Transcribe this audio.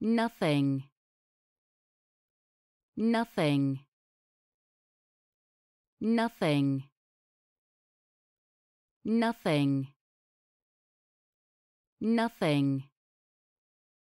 nothing nothing nothing nothing nothing